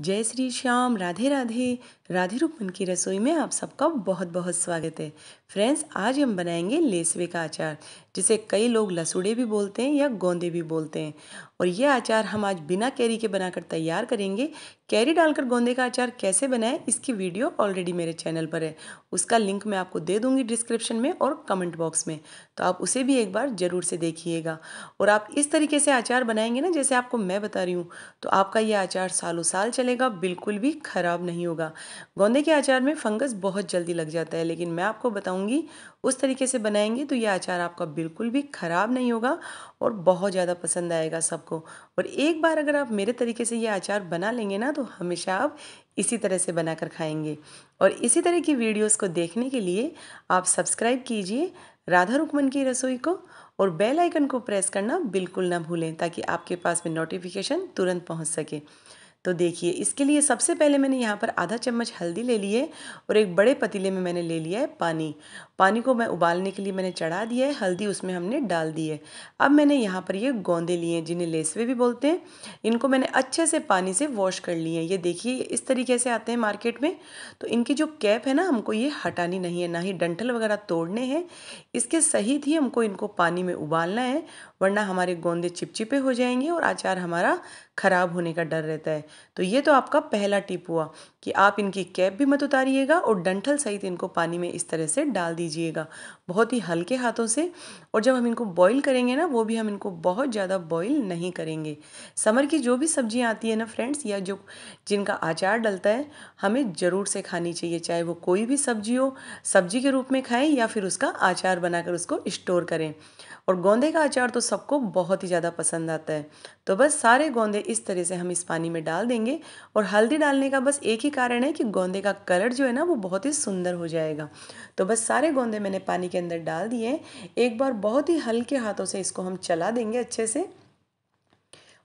जय श्री श्याम राधे राधे राधे रूपन की रसोई में आप सबका बहुत बहुत स्वागत है फ्रेंड्स आज हम बनाएंगे लेसवे का अचार जिसे कई लोग लसूड़े भी बोलते हैं या गोंदे भी बोलते हैं और ये अचार हम आज बिना कैरी के बनाकर तैयार करेंगे कैरी डालकर गोंदे का अचार कैसे बनाएं इसकी वीडियो ऑलरेडी मेरे चैनल पर है उसका लिंक मैं आपको दे दूंगी डिस्क्रिप्शन में और कमेंट बॉक्स में तो आप उसे भी एक बार ज़रूर से देखिएगा और आप इस तरीके से अचार बनाएंगे ना जैसे आपको मैं बता रही हूँ तो आपका ये अचार सालों साल चलेगा बिल्कुल भी ख़राब नहीं होगा गोंदे के अचार में फंगस बहुत जल्दी लग जाता है लेकिन मैं आपको बताऊंगी उस तरीके से बनाएंगे तो ये अचार आपका बिल्कुल भी ख़राब नहीं होगा और बहुत ज़्यादा पसंद आएगा सबको और एक बार अगर आप मेरे तरीके से ये अचार बना लेंगे ना तो हमेशा आप इसी तरह से बनाकर खाएंगे और इसी तरह की वीडियोस को देखने के लिए आप सब्सक्राइब कीजिए राधा रुकमन की रसोई को और बेल आइकन को प्रेस करना बिल्कुल ना भूलें ताकि आपके पास में नोटिफिकेशन तुरंत पहुंच सके तो देखिए इसके लिए सबसे पहले मैंने यहाँ पर आधा चम्मच हल्दी ले ली है और एक बड़े पतीले में मैंने ले लिया है पानी पानी को मैं उबालने के लिए मैंने चढ़ा दिया है हल्दी उसमें हमने डाल दी है अब मैंने यहाँ पर ये गोंदे लिए हैं जिन्हें लेसवे भी बोलते हैं इनको मैंने अच्छे से पानी से वॉश कर लिए हैं ये देखिए इस तरीके से आते हैं मार्केट में तो इनकी जो कैप है ना हमको ये हटानी नहीं है ना ही डंठल वगैरह तोड़ने हैं इसके सहित ही हमको इनको पानी में उबालना है वरना हमारे गोंदे चिपचिपे हो जाएंगे और आचार हमारा ख़राब होने का डर रहता है तो ये तो आपका पहला टिप हुआ कि आप इनकी कैप भी मत उतारिएगा और डंठल सहित इनको पानी में इस तरह से डाल दीजिएगा बहुत ही हल्के हाथों से और जब हम इनको बॉईल करेंगे ना वो भी हम इनको बहुत ज़्यादा बॉईल नहीं करेंगे समर की जो भी सब्जियाँ आती है ना फ्रेंड्स या जो जिनका आचार डलता है हमें ज़रूर से खानी चाहिए चाहे वो कोई भी सब्जी हो सब्जी के रूप में खाएँ या फिर उसका आचार बनाकर उसको स्टोर करें और गोंदे का अचार तो सबको बहुत ही ज़्यादा पसंद आता है तो बस सारे गोंदे इस तरह से हम इस पानी में डाल देंगे और हल्दी डालने का बस एक ही कारण है कि गोंदे का कलर जो है ना वो बहुत ही सुंदर हो जाएगा तो बस सारे गोंदे मैंने पानी के अंदर डाल दिए एक बार बहुत ही हल्के हाथों से इसको हम चला देंगे अच्छे से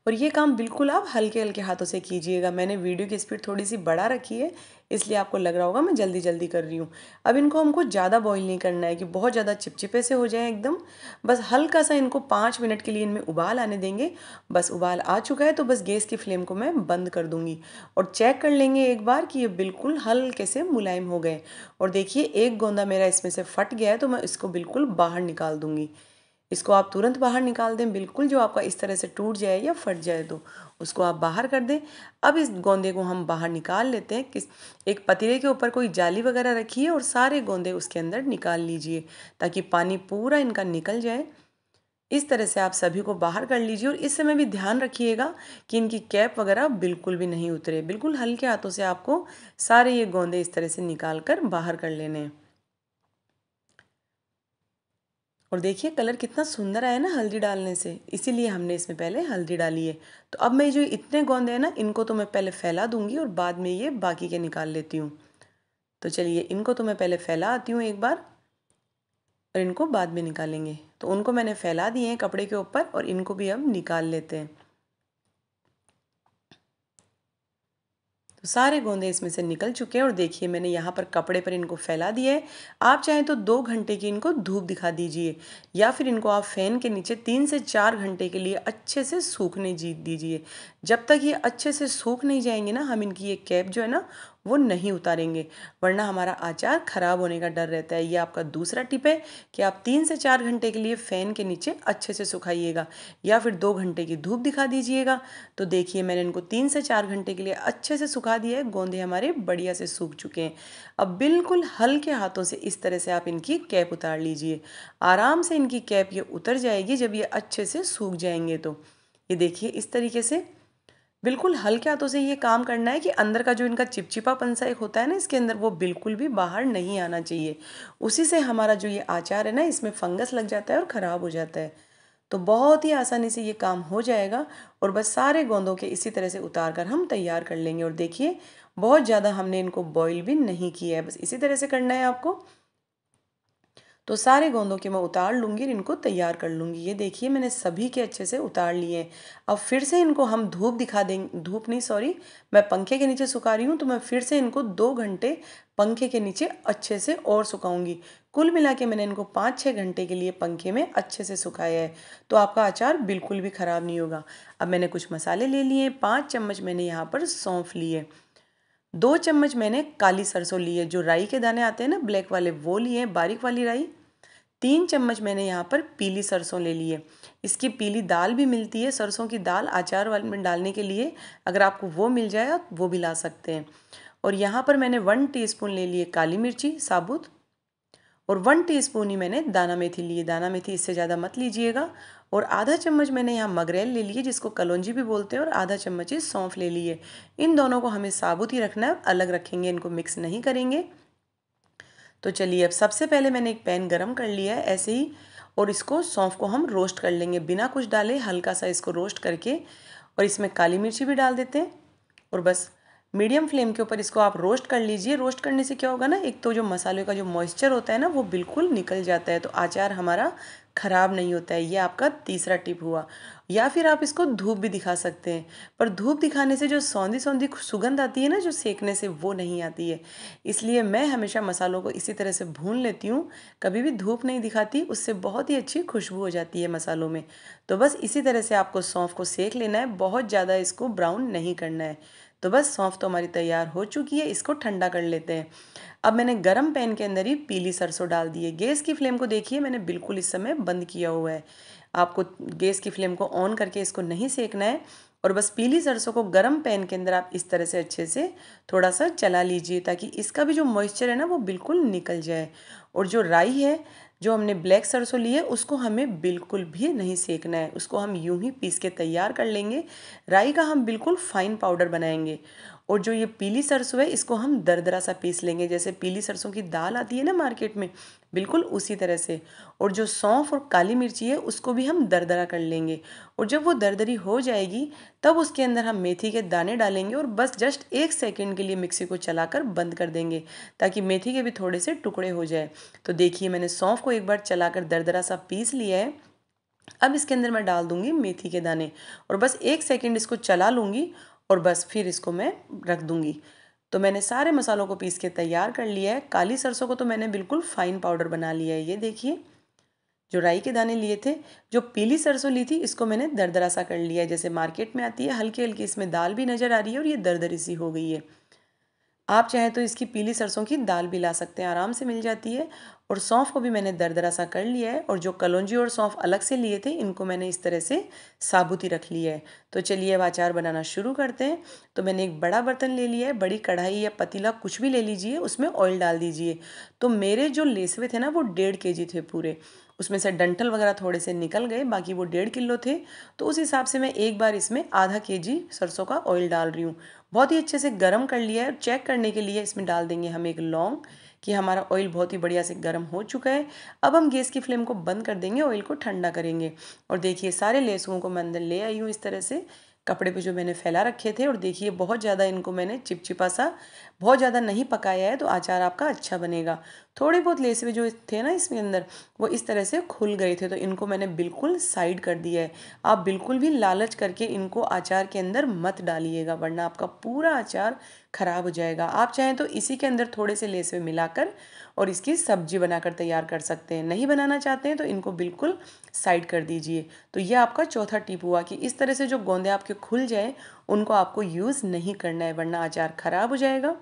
और ये काम बिल्कुल आप हल्के हल्के हाथों से कीजिएगा मैंने वीडियो की स्पीड थोड़ी सी बढ़ा रखी है इसलिए आपको लग रहा होगा मैं जल्दी जल्दी कर रही हूँ अब इनको हमको ज़्यादा बॉईल नहीं करना है कि बहुत ज़्यादा चिपचिपे से हो जाए एकदम बस हल्का सा इनको पाँच मिनट के लिए इनमें उबाल आने देंगे बस उबाल आ चुका है तो बस गैस की फ्लेम को मैं बंद कर दूँगी और चेक कर लेंगे एक बार कि ये बिल्कुल हल्के से मुलायम हो गए और देखिए एक गोंदा मेरा इसमें से फट गया है तो मैं इसको बिल्कुल बाहर निकाल दूँगी इसको आप तुरंत बाहर निकाल दें बिल्कुल जो आपका इस तरह से टूट जाए या फट जाए तो उसको आप बाहर कर दें अब इस गोंदे को हम बाहर निकाल लेते हैं किस एक पतीले के ऊपर कोई जाली वगैरह रखिए और सारे गोंदे उसके अंदर निकाल लीजिए ताकि पानी पूरा इनका निकल जाए इस तरह से आप सभी को बाहर कर लीजिए और इस समय भी ध्यान रखिएगा कि इनकी कैप वगैरह बिल्कुल भी नहीं उतरे बिल्कुल हल्के हाथों से आपको सारे ये गोंदे इस तरह से निकाल कर बाहर कर लेने हैं और देखिए कलर कितना सुंदर आया ना हल्दी डालने से इसीलिए हमने इसमें पहले हल्दी डाली है तो अब मैं जो इतने गोंदे हैं ना इनको तो मैं पहले फैला दूंगी और बाद में ये बाकी के निकाल लेती हूँ तो चलिए इनको तो मैं पहले फैला आती हूँ एक बार और इनको बाद में निकालेंगे तो उनको मैंने फैला दिए हैं कपड़े के ऊपर और इनको भी हम निकाल लेते हैं तो सारे गोंदे इसमें से निकल चुके हैं और देखिए मैंने यहाँ पर कपड़े पर इनको फैला दिया है आप चाहें तो दो घंटे की इनको धूप दिखा दीजिए या फिर इनको आप फ़ैन के नीचे तीन से चार घंटे के लिए अच्छे से सूखने जीत दीजिए जब तक ये अच्छे से सूख नहीं जाएंगे ना हम इनकी ये कैप जो है ना वो नहीं उतारेंगे वरना हमारा आचार ख़राब होने का डर रहता है ये आपका दूसरा टिप है कि आप तीन से चार घंटे के लिए फ़ैन के नीचे अच्छे से सुखाइएगा या फिर दो घंटे की धूप दिखा दीजिएगा तो देखिए मैंने इनको तीन से चार घंटे के लिए अच्छे से सुखा दिया है गोंदे हमारे बढ़िया से सूख चुके हैं अब बिल्कुल हल्के हाथों से इस तरह से आप इनकी कैप उतार लीजिए आराम से इनकी कैप ये उतर जाएगी जब ये अच्छे से सूख जाएंगे तो ये देखिए इस तरीके से बिल्कुल हल्के हाथों तो से ये काम करना है कि अंदर का जो इनका चिपचिपापन सा एक होता है ना इसके अंदर वो बिल्कुल भी बाहर नहीं आना चाहिए उसी से हमारा जो ये आचार है ना इसमें फंगस लग जाता है और ख़राब हो जाता है तो बहुत ही आसानी से ये काम हो जाएगा और बस सारे गोंदों के इसी तरह से उतार कर हम तैयार कर लेंगे और देखिए बहुत ज़्यादा हमने इनको बॉईल भी नहीं किया है बस इसी तरह से करना है आपको तो सारे गोंदों के मैं उतार लूँगी इनको तैयार कर लूँगी ये देखिए मैंने सभी के अच्छे से उतार लिए अब फिर से इनको हम धूप दिखा देंगे धूप नहीं सॉरी मैं पंखे के नीचे सुखा रही हूँ तो मैं फिर से इनको दो घंटे पंखे के नीचे अच्छे से और सुखाऊंगी कुल मिला के मैंने इनको पाँच छः घंटे के लिए पंखे में अच्छे से सुखाया है तो आपका अचार बिल्कुल भी ख़राब नहीं होगा अब मैंने कुछ मसाले ले लिए पाँच चम्मच मैंने यहाँ पर सौंफ लिए दो चम्मच मैंने काली सरसों ली है जो राई के दाने आते हैं ना ब्लैक वाले वो लिए हैं बारीक वाली राई तीन चम्मच मैंने यहाँ पर पीली सरसों ले ली है इसकी पीली दाल भी मिलती है सरसों की दाल अचार वाल में डालने के लिए अगर आपको वो मिल जाए आप वो भी ला सकते हैं और यहाँ पर मैंने वन टीस्पून ले लिए काली मिर्ची साबुत और वन टीस्पून ही मैंने दाना मेथी लिए दाना मेथी इससे ज़्यादा मत लीजिएगा और आधा चम्मच मैंने यहाँ मगरेल ले लिए जिसको कलौजी भी बोलते हैं और आधा चम्मच ही सौंफ ले लिए इन दोनों को हमें साबुत ही रखना है अलग रखेंगे इनको मिक्स नहीं करेंगे तो चलिए अब सबसे पहले मैंने एक पैन गरम कर लिया है ऐसे ही और इसको सौंफ को हम रोस्ट कर लेंगे बिना कुछ डाले हल्का सा इसको रोस्ट करके और इसमें काली मिर्ची भी डाल देते हैं और बस मीडियम फ्लेम के ऊपर इसको आप रोस्ट कर लीजिए रोस्ट करने से क्या होगा ना एक तो जो मसाले का जो मॉइस्चर होता है ना वो बिल्कुल निकल जाता है तो आचार हमारा ख़राब नहीं होता है ये आपका तीसरा टिप हुआ या फिर आप इसको धूप भी दिखा सकते हैं पर धूप दिखाने से जो सौंधी सौंधी सुगंध आती है ना जो सेकने से वो नहीं आती है इसलिए मैं हमेशा मसालों को इसी तरह से भून लेती हूँ कभी भी धूप नहीं दिखाती उससे बहुत ही अच्छी खुशबू हो जाती है मसालों में तो बस इसी तरह से आपको सौंफ को सेक लेना है बहुत ज़्यादा इसको ब्राउन नहीं करना है तो बस सौंफ तो हमारी तैयार हो चुकी है इसको ठंडा कर लेते हैं अब मैंने गरम पैन के अंदर ही पीली सरसों डाल दी है गैस की फ्लेम को देखिए मैंने बिल्कुल इस समय बंद किया हुआ है आपको गैस की फ्लेम को ऑन करके इसको नहीं सेकना है और बस पीली सरसों को गर्म पैन के अंदर आप इस तरह से अच्छे से थोड़ा सा चला लीजिए ताकि इसका भी जो मॉइस्चर है ना वो बिल्कुल निकल जाए और जो राई है जो हमने ब्लैक सरसों ली है उसको हमें बिल्कुल भी नहीं सेकना है उसको हम यूं ही पीस के तैयार कर लेंगे राई का हम बिल्कुल फ़ाइन पाउडर बनाएंगे और जो ये पीली सरसों है इसको हम दरदरा सा पीस लेंगे जैसे पीली सरसों की दाल आती है ना मार्केट में बिल्कुल उसी तरह से और जो सौंफ और काली मिर्ची है उसको भी हम दरदरा कर लेंगे और जब वो दरदरी हो जाएगी तब उसके अंदर हम मेथी के दाने डालेंगे और बस जस्ट एक सेकेंड के लिए मिक्सी को चलाकर बंद कर देंगे ताकि मेथी के भी थोड़े से टुकड़े हो जाए तो देखिए मैंने सौंफ को एक बार चलाकर दरदरा सा पीस लिया है अब इसके अंदर मैं डाल दूंगी मेथी के दाने और बस एक सेकंड इसको चला लूँगी और बस फिर इसको मैं रख दूँगी तो मैंने सारे मसालों को पीस के तैयार कर लिया है काली सरसों को तो मैंने बिल्कुल फ़ाइन पाउडर बना लिया है ये देखिए जो राई के दाने लिए थे जो पीली सरसों ली थी इसको मैंने दरदरा सा कर लिया है जैसे मार्केट में आती है हल्की हल्की इसमें दाल भी नज़र आ रही है और ये दरदरी सी हो गई है आप चाहें तो इसकी पीली सरसों की दाल भी ला सकते हैं आराम से मिल जाती है और सौंफ को भी मैंने दरा सा कर लिया है और जो कलौजी और सौंफ अलग से लिए थे इनको मैंने इस तरह से साबुती रख लिया है तो चलिए अब अचार बनाना शुरू करते हैं तो मैंने एक बड़ा बर्तन ले लिया है बड़ी कढ़ाई या पतीला कुछ भी ले लीजिए उसमें ऑयल डाल दीजिए तो मेरे जो लेसवे थे ना वो डेढ़ के जी थे पूरे उसमें से डंठल वगैरह थोड़े से निकल गए बाकी वो डेढ़ किलो थे तो उस हिसाब से मैं एक बार इसमें आधा के जी सरसों का ऑयल डाल रही हूँ बहुत ही अच्छे से गर्म कर लिया है चेक करने के लिए इसमें डाल देंगे हम एक लौंग कि हमारा ऑयल बहुत ही बढ़िया से गर्म हो चुका है अब हम गैस की फ्लेम को बंद कर देंगे ऑयल को ठंडा करेंगे और देखिए सारे लहसुओं को मैं अंदर ले आई हूँ इस तरह से कपड़े पे जो मैंने फैला रखे थे और देखिए बहुत ज़्यादा इनको मैंने चिपचिपा सा बहुत ज़्यादा नहीं पकाया है तो आचार आपका अच्छा बनेगा थोड़े बहुत भी जो थे ना इसमें अंदर वो इस तरह से खुल गए थे तो इनको मैंने बिल्कुल साइड कर दिया है आप बिल्कुल भी लालच करके इनको अचार के अंदर मत डालिएगा वरना आपका पूरा अचार ख़राब हो जाएगा आप चाहें तो इसी के अंदर थोड़े से लेसवे मिलाकर और इसकी सब्जी बनाकर तैयार कर सकते हैं नहीं बनाना चाहते हैं तो इनको बिल्कुल साइड कर दीजिए तो यह आपका चौथा टिप हुआ कि इस तरह से जो गोंदे आपके खुल जाएँ उनको आपको यूज़ नहीं करना है वरना अचार ख़राब हो जाएगा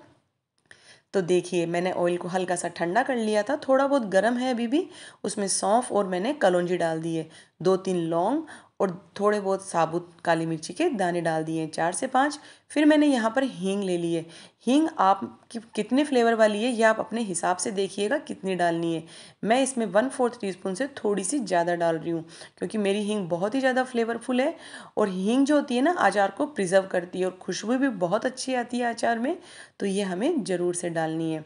तो देखिए मैंने ऑयल को हल्का सा ठंडा कर लिया था थोड़ा बहुत गर्म है अभी भी उसमें सौंफ और मैंने कलौजी डाल दी है दो तीन लौंग और थोड़े बहुत साबुत काली मिर्ची के दाने डाल दिए चार से पाँच फिर मैंने यहाँ पर हींग ले ली है हींग आप कि, कितने फ्लेवर वाली है या आप अपने हिसाब से देखिएगा कितनी डालनी है मैं इसमें वन फोर्थ टीस्पून से थोड़ी सी ज़्यादा डाल रही हूँ क्योंकि मेरी हींग बहुत ही ज़्यादा फ्लेवरफुल है और हींग जो होती है ना अचार को प्रिजर्व करती है और खुशबू भी बहुत अच्छी आती है अचार में तो ये हमें ज़रूर से डालनी है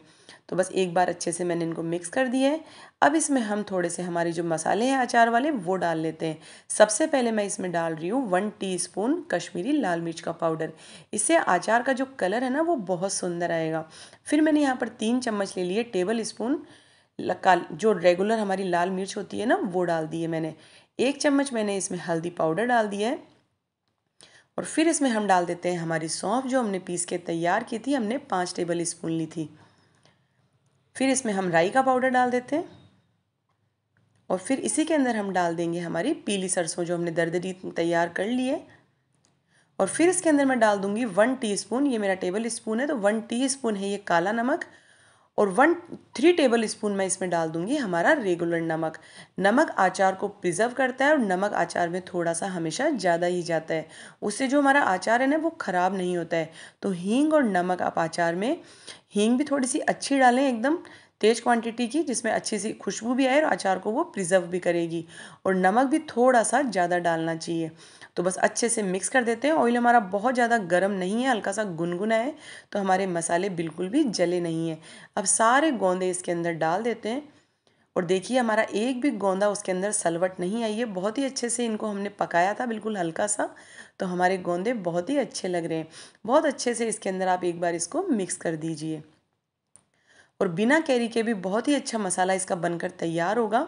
तो बस एक बार अच्छे से मैंने इनको मिक्स कर दिया है अब इसमें हम थोड़े से हमारे जो मसाले हैं अचार वाले वो डाल लेते हैं सबसे पहले मैं इसमें डाल रही हूँ वन टीस्पून कश्मीरी लाल मिर्च का पाउडर इससे अचार का जो कलर है ना वो बहुत सुंदर आएगा फिर मैंने यहाँ पर तीन चम्मच ले लिए टेबल स्पून जो रेगुलर हमारी लाल मिर्च होती है ना वो डाल दी है मैंने एक चम्मच मैंने इसमें हल्दी पाउडर डाल दिया है और फिर इसमें हम डाल देते हैं हमारी सौंफ जो हमने पीस के तैयार की थी हमने पाँच टेबल स्पून ली थी फिर इसमें हम राई का पाउडर डाल देते हैं और फिर इसी के अंदर हम डाल देंगे हमारी पीली सरसों जो हमने दरदरी तैयार कर ली है और फिर इसके अंदर मैं डाल दूंगी वन टीस्पून ये मेरा टेबल स्पून है तो वन टीस्पून है ये काला नमक और वन थ्री टेबल स्पून मैं इसमें डाल दूंगी हमारा रेगुलर नमक नमक आचार को प्रिजर्व करता है और नमक आचार में थोड़ा सा हमेशा ज़्यादा ही जाता है उससे जो हमारा आचार है ना वो ख़राब नहीं होता है तो हींग और नमक आप आचार में हींग भी थोड़ी सी अच्छी डालें एकदम तेज़ क्वांटिटी की जिसमें अच्छी सी खुशबू भी आए और अचार को वो प्रिजर्व भी करेगी और नमक भी थोड़ा सा ज़्यादा डालना चाहिए तो बस अच्छे से मिक्स कर देते हैं ऑयल हमारा बहुत ज़्यादा गर्म नहीं है हल्का सा गुनगुना है तो हमारे मसाले बिल्कुल भी जले नहीं हैं अब सारे गोंदे इसके अंदर डाल देते हैं और देखिए हमारा एक भी गोंदा उसके अंदर सलवट नहीं आई है बहुत ही अच्छे से इनको हमने पकाया था बिल्कुल हल्का सा तो हमारे गोंदे बहुत ही अच्छे लग रहे हैं बहुत अच्छे से इसके अंदर आप एक बार इसको मिक्स कर दीजिए और बिना कैरी के भी बहुत ही अच्छा मसाला इसका बनकर तैयार होगा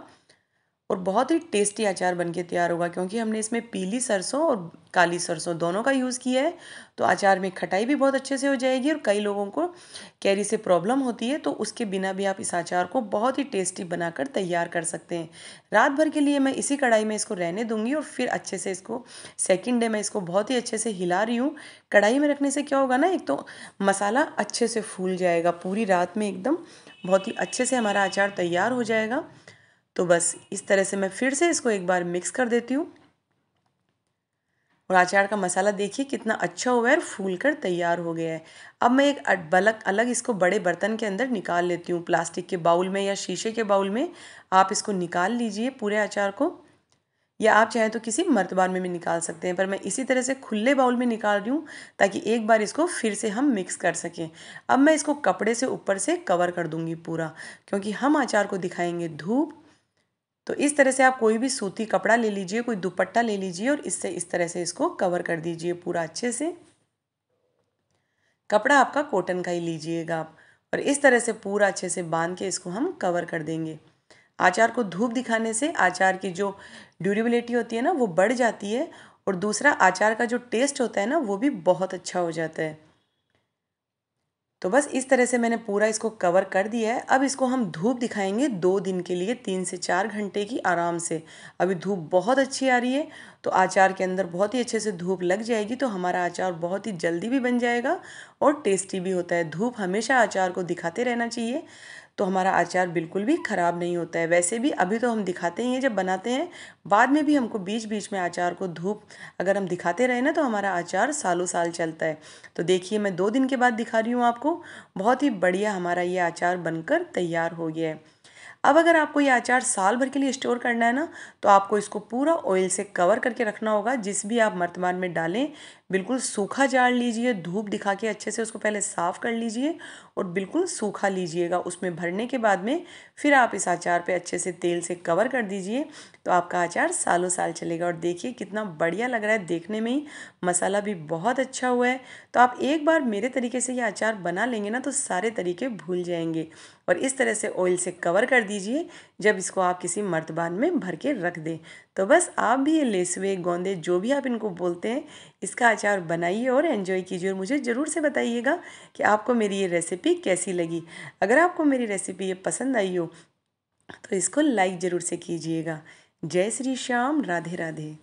और बहुत ही टेस्टी अचार बन के तैयार होगा क्योंकि हमने इसमें पीली सरसों और काली सरसों दोनों का यूज़ किया है तो अचार में खटाई भी बहुत अच्छे से हो जाएगी और कई लोगों को कैरी से प्रॉब्लम होती है तो उसके बिना भी आप इस अचार को बहुत ही टेस्टी बनाकर तैयार कर सकते हैं रात भर के लिए मैं इसी कढ़ाई में इसको रहने दूंगी और फिर अच्छे से इसको सेकेंड डे मैं इसको बहुत ही अच्छे से हिला रही हूँ कढ़ाई में रखने से क्या होगा ना एक तो मसाला अच्छे से फूल जाएगा पूरी रात में एकदम बहुत ही अच्छे से हमारा अचार तैयार हो जाएगा तो बस इस तरह से मैं फिर से इसको एक बार मिक्स कर देती हूँ और अचार का मसाला देखिए कितना अच्छा हुआ है और फूल कर तैयार हो गया है अब मैं एक बलक अलग इसको बड़े बर्तन के अंदर निकाल लेती हूँ प्लास्टिक के बाउल में या शीशे के बाउल में आप इसको निकाल लीजिए पूरे अचार को या आप चाहें तो किसी मर्तबान में भी निकाल सकते हैं पर मैं इसी तरह से खुले बाउल में निकाल रही हूँ ताकि एक बार इसको फिर से हम मिक्स कर सकें अब मैं इसको कपड़े से ऊपर से कवर कर दूँगी पूरा क्योंकि हम अचार को दिखाएंगे धूप तो इस तरह से आप कोई भी सूती कपड़ा ले लीजिए कोई दुपट्टा ले लीजिए और इससे इस तरह से इसको कवर कर दीजिए पूरा अच्छे से कपड़ा आपका कॉटन का ही लीजिएगा आप और इस तरह से पूरा अच्छे से बांध के इसको हम कवर कर देंगे आचार को धूप दिखाने से आचार की जो ड्यूरेबिलिटी होती है ना वो बढ़ जाती है और दूसरा आचार का जो टेस्ट होता है ना वो भी बहुत अच्छा हो जाता है तो बस इस तरह से मैंने पूरा इसको कवर कर दिया है अब इसको हम धूप दिखाएंगे दो दिन के लिए तीन से चार घंटे की आराम से अभी धूप बहुत अच्छी आ रही है तो अचार के अंदर बहुत ही अच्छे से धूप लग जाएगी तो हमारा अचार बहुत ही जल्दी भी बन जाएगा और टेस्टी भी होता है धूप हमेशा अचार को दिखाते रहना चाहिए तो हमारा अचार बिल्कुल भी ख़राब नहीं होता है वैसे भी अभी तो हम दिखाते ही हैं जब बनाते हैं बाद में भी हमको बीच बीच में अचार को धूप अगर हम दिखाते रहे ना तो हमारा अचार सालों साल चलता है तो देखिए मैं दो दिन के बाद दिखा रही हूँ आपको बहुत ही बढ़िया हमारा ये अचार बनकर तैयार हो गया है अब अगर आपको ये अचार साल भर के लिए स्टोर करना है ना तो आपको इसको पूरा ऑयल से कवर करके रखना होगा जिस भी आप मर्तमान में डालें बिल्कुल सूखा जाड़ लीजिए धूप दिखा के अच्छे से उसको पहले साफ़ कर लीजिए और बिल्कुल सूखा लीजिएगा उसमें भरने के बाद में फिर आप इस अचार पे अच्छे से तेल से कवर कर दीजिए तो आपका अचार सालों साल चलेगा और देखिए कितना बढ़िया लग रहा है देखने में ही मसाला भी बहुत अच्छा हुआ है तो आप एक बार मेरे तरीके से यह अचार बना लेंगे ना तो सारे तरीके भूल जाएंगे और इस तरह से ऑयल से कवर कर दीजिए जब इसको आप किसी मर्तबान में भर के रख दें तो बस आप भी ये लेसवे गोंदे जो भी आप इनको बोलते हैं इसका अचार बनाइए और एन्जॉय कीजिए और मुझे ज़रूर से बताइएगा कि आपको मेरी ये रेसिपी कैसी लगी अगर आपको मेरी रेसिपी ये पसंद आई हो तो इसको लाइक ज़रूर से कीजिएगा जय श्री श्याम राधे राधे